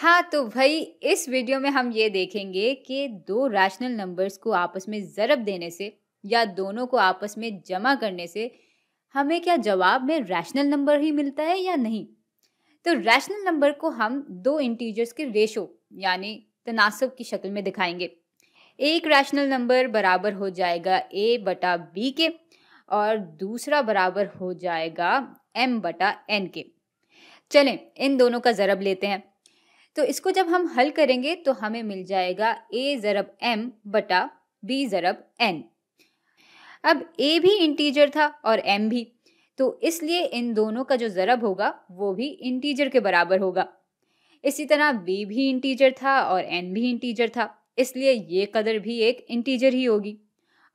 हाँ तो भाई इस वीडियो में हम ये देखेंगे कि दो रैशनल नंबर्स को आपस में ज़रब देने से या दोनों को आपस में जमा करने से हमें क्या जवाब में रैशनल नंबर ही मिलता है या नहीं तो रैशनल नंबर को हम दो इंटीजर्स के रेशो यानी तनासब की शक्ल में दिखाएंगे एक रैशनल नंबर बराबर हो जाएगा ए बटा बी के और दूसरा बराबर हो जाएगा एम बटा एन के चलें इन दोनों का ज़रब लेते हैं तो इसको जब हम हल करेंगे तो हमें मिल जाएगा ए ज़रब एम बटा बी ज़रब एन अब ए भी इंटीजर था और एम भी तो इसलिए इन दोनों का जो ज़रब होगा वो भी इंटीजर के बराबर होगा इसी तरह बी भी इंटीजर था और एन भी इंटीजर था इसलिए ये कदर भी एक इंटीजर ही होगी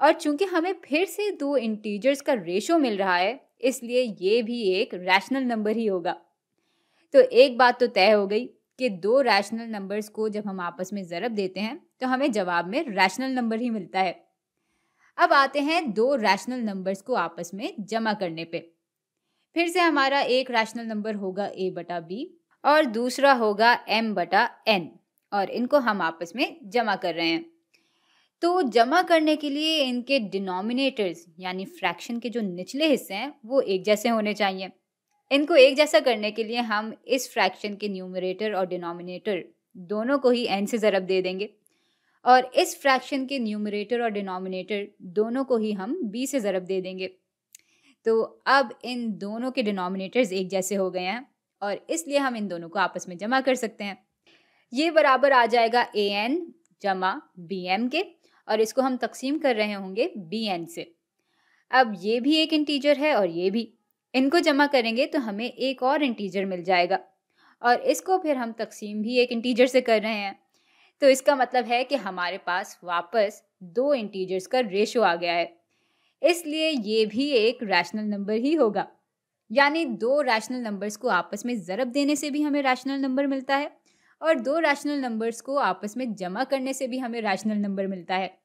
और चूंकि हमें फिर से दो इंटीजर्स का रेशो मिल रहा है इसलिए ये भी एक रैशनल नंबर ही होगा तो एक बात तो तय हो गई कि दो रैशनल नंबर्स को जब हम आपस में ज़रब देते हैं तो हमें जवाब में रैशनल नंबर ही मिलता है अब आते हैं दो रैशनल नंबर्स को आपस में जमा करने पे फिर से हमारा एक रैशनल नंबर होगा ए बटा बी और दूसरा होगा एम बटा एन और इनको हम आपस में जमा कर रहे हैं तो जमा करने के लिए इनके डिनोमिनेटर्स यानी फ्रैक्शन के जो निचले हिस्से हैं वो एक जैसे होने चाहिए इनको एक जैसा करने के लिए हम इस फ्रैक्शन के न्यूमरेटर और डिनोमिनेटर दोनों को ही एन से ज़रब दे देंगे और इस फ्रैक्शन के न्यूमरेटर और डिनोमिनेटर दोनों को ही हम बी से ज़रब दे देंगे तो अब इन दोनों के डिनोमिनेटर्स एक जैसे हो गए हैं और इसलिए हम इन दोनों को आपस में जमा कर सकते हैं ये बराबर आ जाएगा ए एन जमा बी एम के और इसको हम तकसीम कर रहे होंगे बी एन से अब ये भी एक इंटीजर है और ये भी इनको जमा करेंगे तो हमें एक और इंटीजर मिल जाएगा और इसको फिर हम तकसीम भी एक इंटीजर से कर रहे हैं तो इसका मतलब है कि हमारे पास वापस दो इंटीजर्स का रेशो आ गया है इसलिए ये भी एक रैशनल नंबर ही होगा यानी दो रैशनल नंबर्स को आपस में ज़रब देने से भी हमें रैशनल नंबर मिलता है और दो रैशनल नंबर्स को आपस में जमा करने से भी हमें रैशनल नंबर मिलता है